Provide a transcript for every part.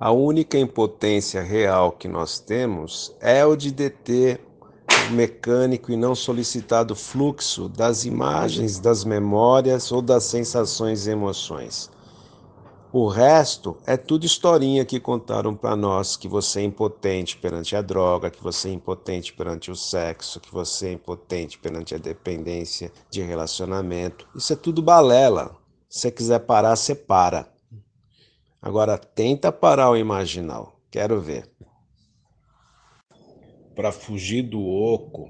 A única impotência real que nós temos é o de deter o mecânico e não solicitado fluxo das imagens, das memórias ou das sensações e emoções. O resto é tudo historinha que contaram para nós que você é impotente perante a droga, que você é impotente perante o sexo, que você é impotente perante a dependência de relacionamento. Isso é tudo balela. Se você quiser parar, você para. Agora tenta parar o imaginal. Quero ver. Para fugir do oco,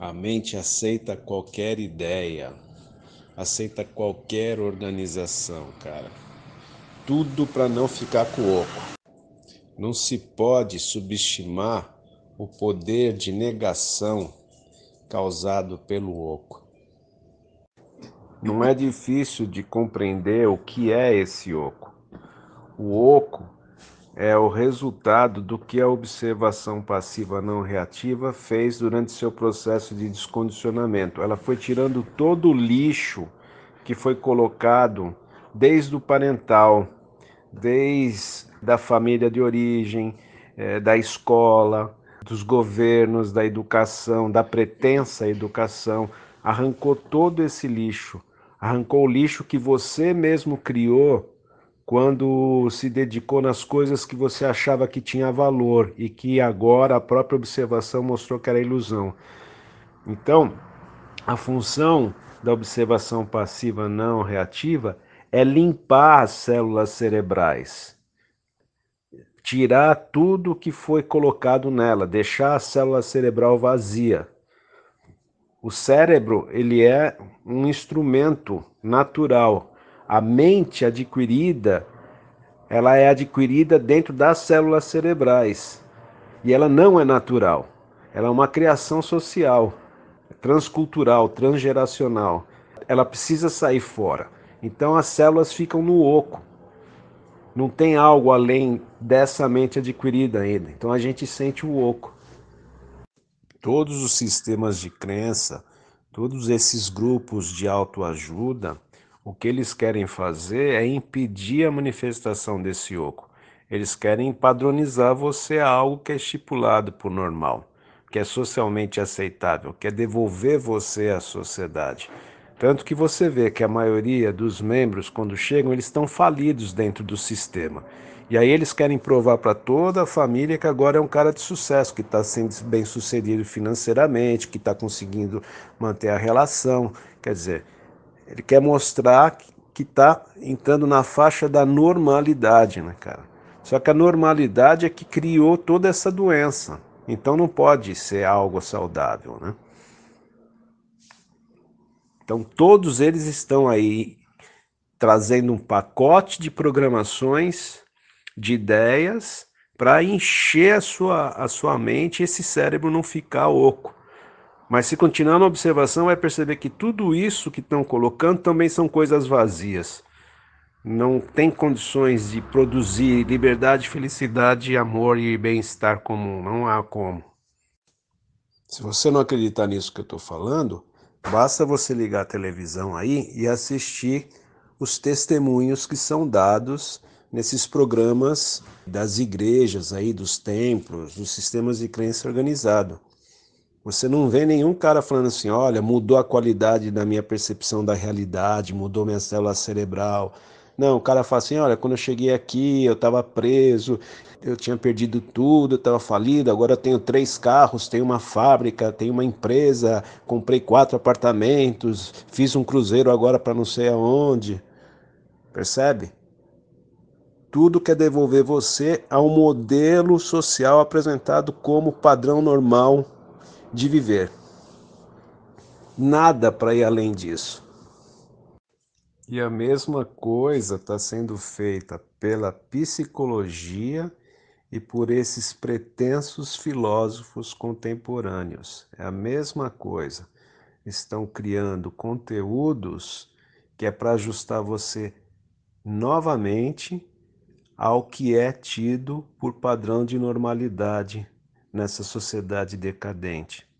a mente aceita qualquer ideia, aceita qualquer organização, cara tudo para não ficar com o oco. Não se pode subestimar o poder de negação causado pelo oco. Não é difícil de compreender o que é esse oco. O oco é o resultado do que a observação passiva não reativa fez durante seu processo de descondicionamento. Ela foi tirando todo o lixo que foi colocado desde o parental, desde da família de origem, é, da escola, dos governos, da educação, da pretensa educação, arrancou todo esse lixo, arrancou o lixo que você mesmo criou quando se dedicou nas coisas que você achava que tinha valor e que agora a própria observação mostrou que era ilusão. Então, a função da observação passiva não reativa é limpar as células cerebrais, tirar tudo que foi colocado nela, deixar a célula cerebral vazia. O cérebro, ele é um instrumento natural. A mente adquirida, ela é adquirida dentro das células cerebrais. E ela não é natural. Ela é uma criação social, transcultural, transgeracional. Ela precisa sair fora. Então as células ficam no oco. Não tem algo além dessa mente adquirida ainda. Então a gente sente o oco. Todos os sistemas de crença, todos esses grupos de autoajuda, o que eles querem fazer é impedir a manifestação desse oco. Eles querem padronizar você a algo que é estipulado por normal, que é socialmente aceitável, que é devolver você à sociedade. Tanto que você vê que a maioria dos membros, quando chegam, eles estão falidos dentro do sistema. E aí eles querem provar para toda a família que agora é um cara de sucesso, que está sendo bem sucedido financeiramente, que está conseguindo manter a relação. Quer dizer, ele quer mostrar que está entrando na faixa da normalidade, né, cara? Só que a normalidade é que criou toda essa doença. Então não pode ser algo saudável, né? Então, todos eles estão aí trazendo um pacote de programações, de ideias, para encher a sua, a sua mente e esse cérebro não ficar oco. Mas se continuar na observação, vai perceber que tudo isso que estão colocando também são coisas vazias. Não tem condições de produzir liberdade, felicidade, amor e bem-estar comum. Não há como. Se você não acreditar nisso que eu estou falando, Basta você ligar a televisão aí e assistir os testemunhos que são dados nesses programas das igrejas aí, dos templos, dos sistemas de crença organizado. Você não vê nenhum cara falando assim, olha, mudou a qualidade da minha percepção da realidade, mudou minha célula cerebral, não, o cara fala assim: olha, quando eu cheguei aqui, eu estava preso, eu tinha perdido tudo, eu estava falido, agora eu tenho três carros, tenho uma fábrica, tenho uma empresa, comprei quatro apartamentos, fiz um cruzeiro agora para não sei aonde. Percebe? Tudo quer devolver você ao modelo social apresentado como padrão normal de viver. Nada para ir além disso. E a mesma coisa está sendo feita pela psicologia e por esses pretensos filósofos contemporâneos. É a mesma coisa. Estão criando conteúdos que é para ajustar você novamente ao que é tido por padrão de normalidade nessa sociedade decadente.